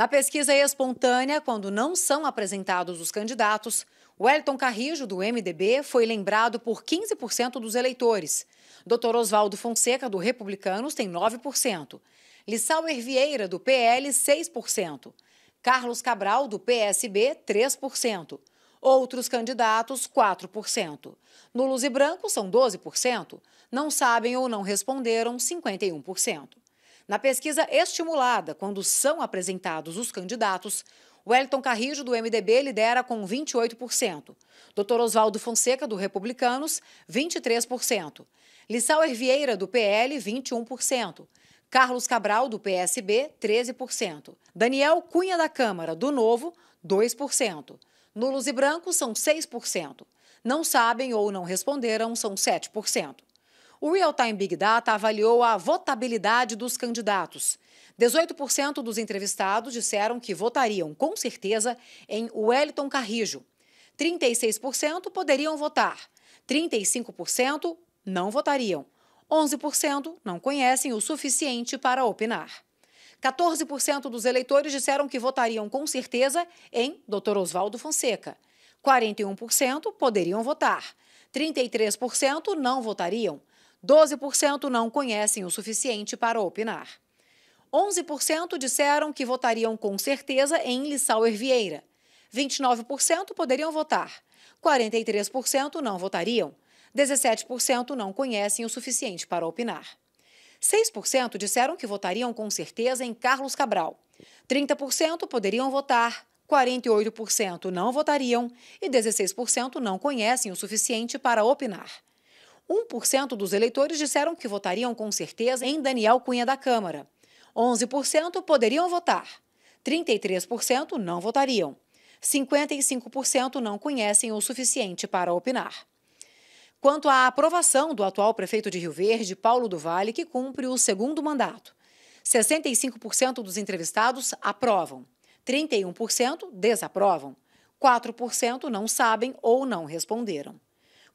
Na pesquisa espontânea, quando não são apresentados os candidatos, Wellington Carrijo, do MDB, foi lembrado por 15% dos eleitores. Dr. Oswaldo Fonseca, do Republicanos, tem 9%. Lissau Hervieira, do PL, 6%. Carlos Cabral, do PSB, 3%. Outros candidatos, 4%. Nulos e brancos são 12%. Não sabem ou não responderam, 51%. Na pesquisa estimulada, quando são apresentados os candidatos, Wellington Carrijo, do MDB, lidera com 28%. Dr. Oswaldo Fonseca, do Republicanos, 23%. Lissau Hervieira, do PL, 21%. Carlos Cabral, do PSB, 13%. Daniel Cunha da Câmara, do Novo, 2%. Nulos e brancos são 6%. Não sabem ou não responderam são 7%. O Real Time Big Data avaliou a votabilidade dos candidatos. 18% dos entrevistados disseram que votariam com certeza em Wellington Carrijo. 36% poderiam votar. 35% não votariam. 11% não conhecem o suficiente para opinar. 14% dos eleitores disseram que votariam com certeza em Dr. Oswaldo Fonseca. 41% poderiam votar. 33% não votariam. 12% não conhecem o suficiente para opinar. 11% disseram que votariam com certeza em Lissauer Vieira. 29% poderiam votar. 43% não votariam. 17% não conhecem o suficiente para opinar. 6% disseram que votariam com certeza em Carlos Cabral. 30% poderiam votar, 48% não votariam e 16% não conhecem o suficiente para opinar. 1% dos eleitores disseram que votariam com certeza em Daniel Cunha da Câmara. 11% poderiam votar. 33% não votariam. 55% não conhecem o suficiente para opinar. Quanto à aprovação do atual prefeito de Rio Verde, Paulo do Vale, que cumpre o segundo mandato, 65% dos entrevistados aprovam, 31% desaprovam, 4% não sabem ou não responderam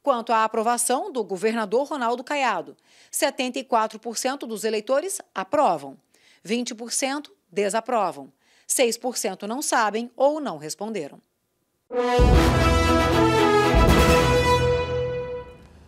quanto à aprovação do governador Ronaldo Caiado. 74% dos eleitores aprovam, 20% desaprovam, 6% não sabem ou não responderam.